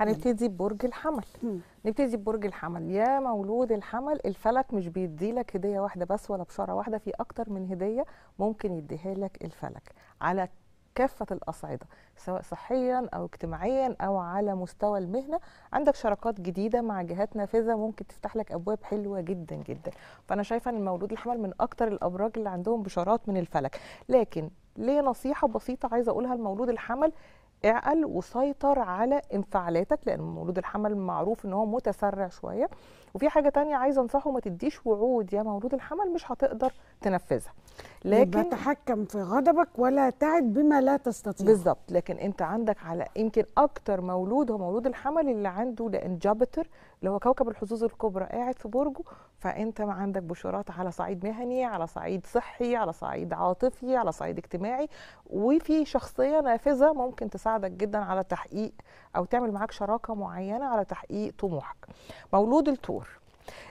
هنبتدي ببرج الحمل مم. نبتدي ببرج الحمل يا مولود الحمل الفلك مش بيدي لك هديه واحده بس ولا بشاره واحده في اكتر من هديه ممكن يديها لك الفلك على كافة الأصعدة سواء صحيا أو اجتماعيا أو على مستوى المهنة عندك شراكات جديدة مع جهات نافذة ممكن تفتح لك أبواب حلوة جدا جدا فأنا شايفة أن المولود الحمل من أكتر الأبراج اللي عندهم بشارات من الفلك لكن ليه نصيحة بسيطة عايزة أقولها المولود الحمل اعقل وسيطر على انفعالاتك لان مولود الحمل معروف ان هو متسرع شويه وفي حاجه تانية عايزه انصحه ما تديش وعود يا مولود الحمل مش هتقدر تنفذها لكن تتحكم في غضبك ولا تعد بما لا تستطيع بالظبط لكن انت عندك على يمكن اكتر مولود هو مولود الحمل اللي عنده لان جابتر اللي هو كوكب الحظوظ الكبرى قاعد في برجه فانت عندك بشورات على صعيد مهني على صعيد صحي على صعيد عاطفي على صعيد اجتماعي وفي شخصيه نافذه ممكن تساعدك جدا على تحقيق او تعمل معاك شراكه معينه على تحقيق طموحك مولود التور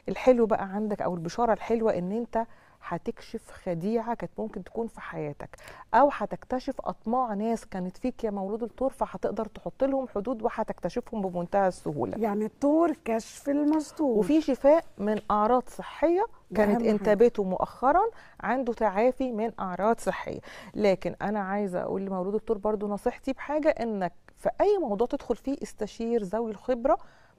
الحلو بقى عندك او البشاره الحلوه ان انت هتكشف خديعه كانت ممكن تكون في حياتك او هتكتشف اطماع ناس كانت فيك يا مولود الطور فهتقدر تحط لهم حدود وهتكتشفهم بمنتهى السهوله يعني الطور كشف المستور وفي شفاء من اعراض صحيه كانت انتابته مؤخرا عنده تعافي من اعراض صحيه لكن انا عايزه اقول لمولود الطور برضو نصيحتي بحاجه انك في اي موضوع تدخل فيه استشير ذوي الخبره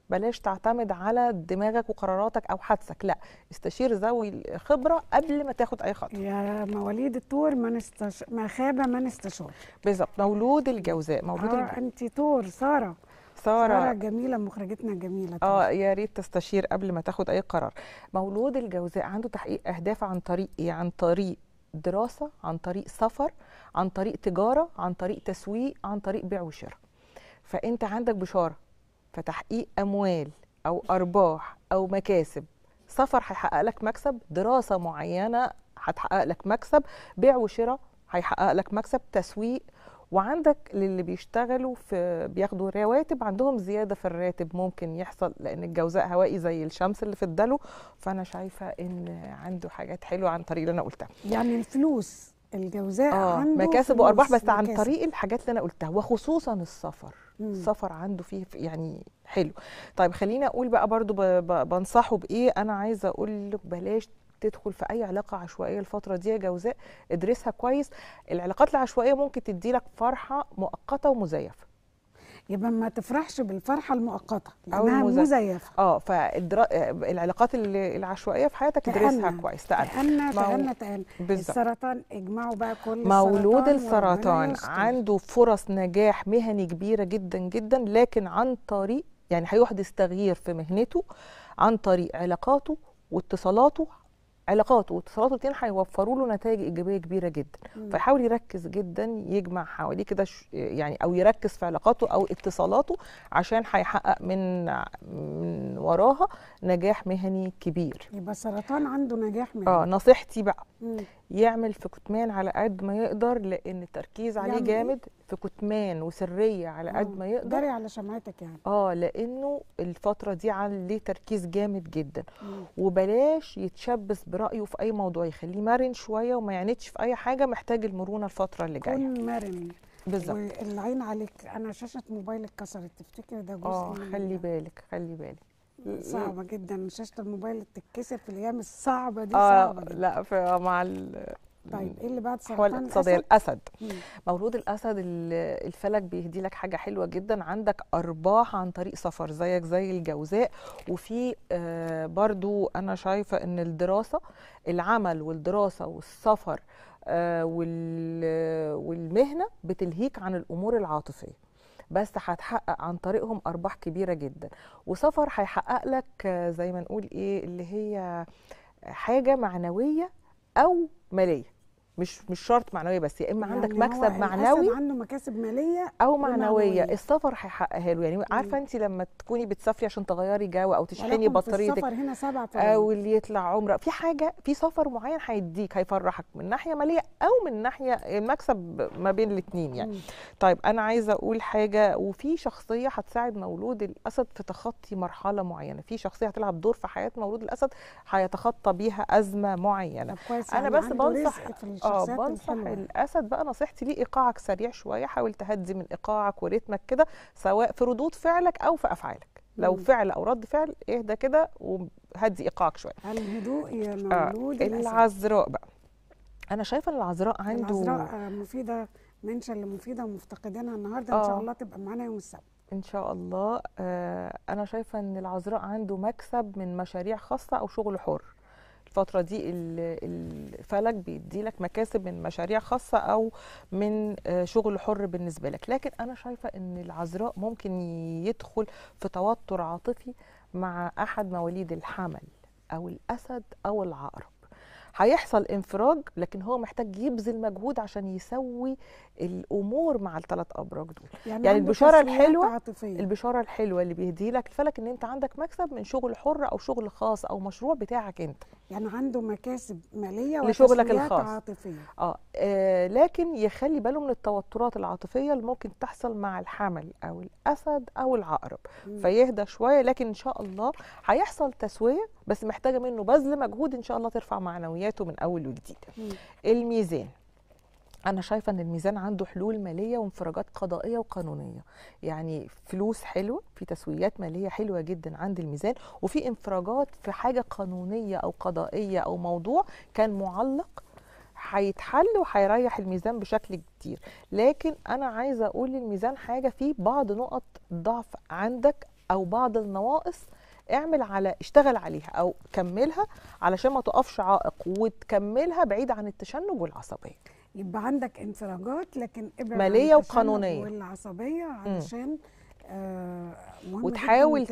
بلاش تعتمد على دماغك وقراراتك او حدسك لا استشير ذوي الخبره قبل ما تاخد اي خطوه يا مواليد التور من استش... ما خاب من استشار بالظبط مولود الجوزاء مولود اه الجوزاء. انت تور ساره ساره ساره جميله مخرجتنا الجميله اه يا ريت تستشير قبل ما تاخد اي قرار مولود الجوزاء عنده تحقيق اهداف عن طريق ايه عن طريق دراسه عن طريق سفر عن طريق تجاره عن طريق تسويق عن طريق بيع وشراء فانت عندك بشاره كتحقيق اموال او ارباح او مكاسب سفر هيحقق لك مكسب دراسه معينه هتحقق لك مكسب بيع وشراء هيحقق لك مكسب تسويق وعندك للي بيشتغلوا في بياخدوا رواتب عندهم زياده في الراتب ممكن يحصل لان الجوزاء هوائي زي الشمس اللي في الدلو فانا شايفه ان عنده حاجات حلوه عن طريق اللي انا قلتها يعني الفلوس الجوزاء آه عنده مكاسب وارباح بس مكاسب. عن طريق الحاجات اللي انا قلتها وخصوصا السفر السفر عنده فيه يعني حلو طيب خليني اقول بقى برضو بنصحه بايه انا عايزه اقول لك بلاش تدخل في اي علاقه عشوائيه الفتره دي يا جوزاء ادرسها كويس العلاقات العشوائيه ممكن تدي لك فرحه مؤقته ومزيفه يبقى ما تفرحش بالفرحه المؤقته لانها المزيفه مزيفه اه فالعلاقات العشوائيه في حياتك تدرسها كويس تقل تقلنا تقلنا تقلنا السرطان اجمعوا بقى كل السرطان مولود السرطان عنده فرص نجاح مهني كبيره جدا جدا لكن عن طريق يعني هيحدث تغيير في مهنته عن طريق علاقاته واتصالاته علاقاته واتصالاته الاثنين هيوفروا له نتائج ايجابيه كبيره جدا مم. فيحاول يركز جدا يجمع حواليه كده يعني او يركز في علاقاته او اتصالاته عشان هيحقق من من وراها نجاح مهني كبير يبقى السرطان عنده نجاح مهني اه نصيحتي بقى مم. يعمل في كتمان على قد ما يقدر لان التركيز عليه يعني إيه؟ جامد في كتمان وسريه على قد آه، ما يقدر جري على شمعتك يعني اه لانه الفتره دي عليه تركيز جامد جدا مم. وبلاش يتشبث برايه في اي موضوع يخليه مرن شويه وما يعنيش في اي حاجه محتاج المرونه الفتره اللي جايه كن مرن بالظبط والعين عليك انا شاشه موبايلك كسرت تفتكر ده جزء اه خلي بالك خلي بالك صعبه جدا شاشه الموبايل تتكسر في الايام الصعبه دي آه صعبه جدا. لا مع طيب ايه اللي بعد سرطان الاقتصادية الاسد مولود الاسد الفلك بيهدي لك حاجه حلوه جدا عندك ارباح عن طريق سفر زيك زي الجوزاء وفي آه، برضو انا شايفه ان الدراسه العمل والدراسه والسفر آه، والمهنه بتلهيك عن الامور العاطفيه بس هتحقق عن طريقهم ارباح كبيره جدا وسفر هيحقق لك آه، زي ما نقول ايه اللي هي حاجه معنويه او ماليه مش مش شرط معنويه بس يا اما يعني عندك مكسب معنوي عنده مكاسب ماليه او معنويه السفر هيحققها له يعني عارفه انت لما تكوني بتسافري عشان تغيري جو او تشحني بطاريتك السفر هنا سبع او اللي يطلع عمره في حاجه في سفر معين هيديك هيفرحك من ناحيه ماليه او من ناحيه المكسب ما بين الاثنين يعني مم. طيب انا عايزه اقول حاجه وفي شخصيه هتساعد مولود الاسد في تخطي مرحله معينه في شخصيه هتلعب دور في حياه مولود الاسد هيتخطى بيها ازمه معينه انا يعني بس بنصح اه بنصح الاسد بقى نصيحتي ليه ايقاعك سريع شويه حاول تهدي من ايقاعك وريتمك كده سواء في ردود فعلك او في افعالك لو فعل او رد فعل اهدى كده وهدي ايقاعك شويه الهدوء يا آه، مولود آه. العذراء بقى انا شايفه ان العذراء عنده العذراء آه، مفيده منشن اللي مفيده ومفتقدينها النهارده آه. ان شاء الله تبقى معانا يوم السبت ان شاء الله آه انا شايفه ان العذراء عنده مكسب من مشاريع خاصه او شغل حر الفتره دي الفلك بيدي لك مكاسب من مشاريع خاصه او من آه، شغل حر بالنسبه لك لكن انا شايفه ان العذراء ممكن يدخل في توتر عاطفي مع احد مواليد الحمل او الاسد او العقرب هيحصل انفراج لكن هو محتاج يبذل مجهود عشان يسوي الامور مع الثلاث ابراج دول يعني, يعني البشاره الحلوه عاطفية. البشاره الحلوه اللي بيهدي لك الفلك ان انت عندك مكسب من شغل حر او شغل خاص او مشروع بتاعك انت يعني عنده مكاسب ماليه لشغلك الخاص عاطفيه آه. اه لكن يخلي باله من التوترات العاطفيه اللي ممكن تحصل مع الحمل او الاسد او العقرب مم. فيهدى شويه لكن ان شاء الله هيحصل تسويه بس محتاجه منه بذل مجهود ان شاء الله ترفع معنوياته من اول وجديد مم. الميزان انا شايفه ان الميزان عنده حلول ماليه وانفراجات قضائيه وقانونيه يعني فلوس حلوه في تسويات ماليه حلوه جدا عند الميزان وفي انفراجات في حاجه قانونيه او قضائيه او موضوع كان معلق هيتحل وهيريح الميزان بشكل كتير لكن انا عايزه اقول للميزان حاجه في بعض نقط ضعف عندك او بعض النواقص اعمل على اشتغل عليها او كملها علشان ما تقفش عائق وتكملها بعيد عن التشنج والعصبيه يبقى عندك انفراجات لكن ابعد ماليه وقانونيه والعصبيه علشان م. آه وتحاول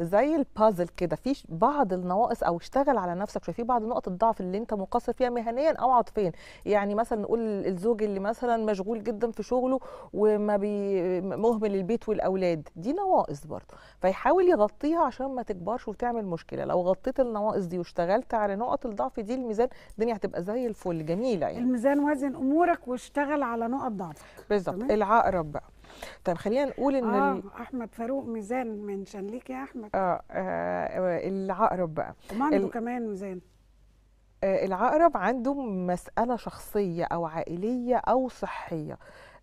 زي البازل كده في بعض النواقص او اشتغل على نفسك شويه في بعض نقط الضعف اللي انت مقصر فيها مهنيا او عاطفيا يعني مثلا نقول الزوج اللي مثلا مشغول جدا في شغله وما بي مهمل البيت والاولاد دي نواقص برضه فيحاول يغطيها عشان ما تكبرش وتعمل مشكله لو غطيت النواقص دي واشتغلت على نقط الضعف دي الميزان الدنيا هتبقى زي الفل جميله يعني الميزان وزن امورك واشتغل على نقط ضعفك بالظبط العقرب بقى طيب خلينا نقول ان آه ال... احمد فاروق ميزان من شانليك يا احمد اه, آه العقرب بقى ومعنده ال... كمان ميزان آه العقرب عنده مساله شخصيه او عائليه او صحيه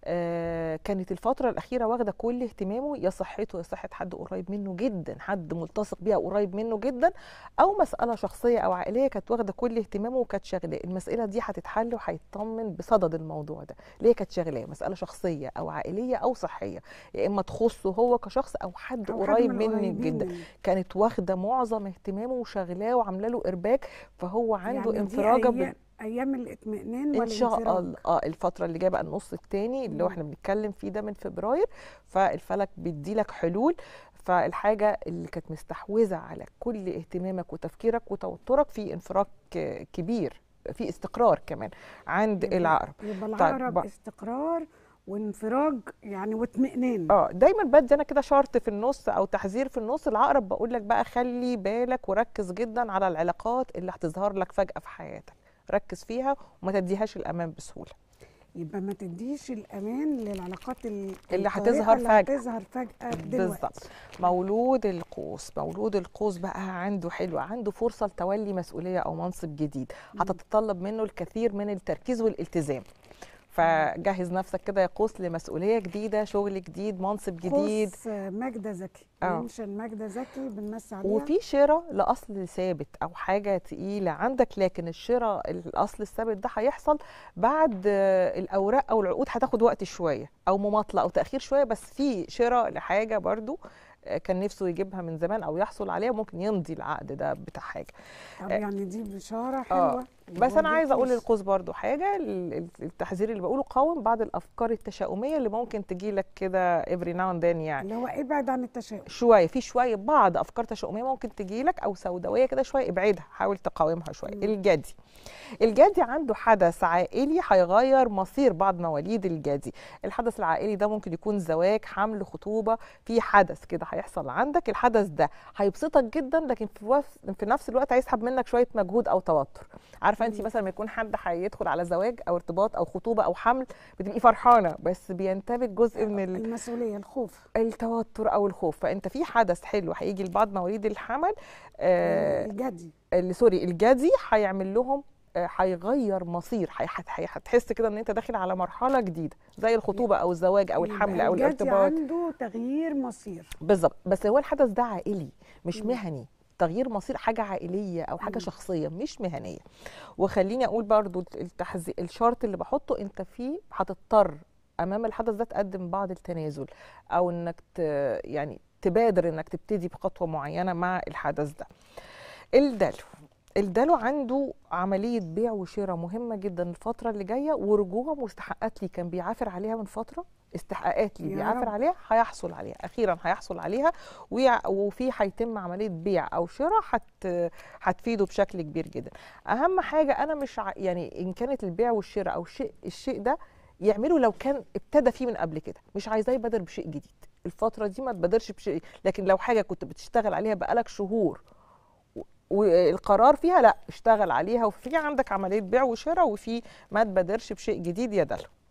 آه، كانت الفترة الأخيرة واخدة كل اهتمامه يا صحته يا صحة حد قريب منه جدا حد ملتصق بيها قريب منه جدا أو مسألة شخصية أو عائلية كانت واخدة كل اهتمامه وكانت شغلاه المسألة دي هتتحل وهيطمن بصدد الموضوع ده ليه كانت شغلاه مسألة شخصية أو عائلية أو صحية يا إما تخصه هو كشخص أو حد أو قريب من مني جدا كانت واخدة معظم اهتمامه وشغلاه وعاملة له إرباك فهو عنده يعني انفراجة ايام الاطمئنان ان شاء الله اه الفتره اللي جايه بقى النص الثاني اللي هو احنا بنتكلم فيه ده من فبراير فالفلك بيدي لك حلول فالحاجه اللي كانت مستحوذه على كل اهتمامك وتفكيرك وتوترك في انفراج كبير في استقرار كمان عند يبقى العقرب يبقى طيب، العقرب طيب استقرار وانفراج يعني واطمئنان اه دايما بدي انا كده شرط في النص او تحذير في النص العقرب بقول لك بقى خلي بالك وركز جدا على العلاقات اللي هتظهر لك فجاه في حياتك ركز فيها وما تديهاش الامان بسهوله يبقى ما تديش الامان للعلاقات اللي هتظهر فجاه اللي هتظهر فجاه بالظبط مولود القوس مولود القوس بقى عنده حلوه عنده فرصه لتولي مسؤوليه او منصب جديد هتتطلب منه الكثير من التركيز والالتزام فجهز نفسك كده يا قوس لمسؤوليه جديده شغل جديد منصب جديد قوس آه، ماجده زكي منشن آه. ماجده زكي بنمسي عليها وفي شراء لاصل ثابت او حاجه تقيله عندك لكن الشراء الاصل الثابت ده هيحصل بعد آه، الاوراق او العقود هتاخد وقت شويه او مماطله او تاخير شويه بس في شراء لحاجه برضو كان نفسه يجيبها من زمان او يحصل عليها ممكن يمضي العقد ده بتاع حاجه طب يعني دي بشاره حلوه آه. بس انا عايزه اقول للقوس برضو حاجه التحذير اللي بقوله قاوم بعض الافكار التشاؤميه اللي ممكن تجي لك كده افري ناو اند يعني اللي هو ابعد عن التشاؤم شويه في شويه بعض افكار تشاؤميه ممكن تجي لك او سوداويه كده شويه ابعدها حاول تقاومها شويه الجدي الجدي عنده حدث عائلي هيغير مصير بعض مواليد الجدي الحدث العائلي ده ممكن يكون زواج حمل خطوبه في حدث كده هيحصل عندك الحدث ده هيبسطك جدا لكن في, في نفس الوقت هيسحب منك شويه مجهود او توتر عارفه انت مثلا لما يكون حد هيدخل على زواج او ارتباط او خطوبه او حمل بتبقي فرحانه بس بينتبه جزء آه، من المسؤوليه الخوف التوتر او الخوف فانت في حدث حلو هيجي لبعض مواليد الحمل آه الجدي سوري الجدي هيعمل لهم آه، هيغير مصير هتحس كده ان انت داخل على مرحله جديده زي الخطوبه او الزواج او الحمل او الارتباط عنده تغيير مصير بالظبط بس هو الحدث ده عائلي مش مهني تغيير مصير حاجه عائليه او حاجه شخصيه مش مهنيه وخليني اقول برضو التحذير الشرط اللي بحطه انت فيه هتضطر امام الحدث ده تقدم بعض التنازل او انك ت... يعني تبادر انك تبتدي بخطوه معينه مع الحدث ده الدلو الدلو عنده عملية بيع وشراء مهمة جدا الفترة اللي جاية ورجوع مستحقات لي كان بيعافر عليها من فترة استحقاقات ليه بيعافر عليها هيحصل عليها اخيرا هيحصل عليها وفي هيتم عمليه بيع او شراء هت هتفيده بشكل كبير جدا اهم حاجه انا مش ع... يعني ان كانت البيع والشراء او الشيء الشيء ده يعمله لو كان ابتدى فيه من قبل كده مش عايزاه يبادر بشيء جديد الفتره دي ما تبادرش بشيء لكن لو حاجه كنت بتشتغل عليها بقالك شهور والقرار فيها لا اشتغل عليها وفي عندك عمليه بيع وشراء وفي ما تبادرش بشيء جديد يا دلو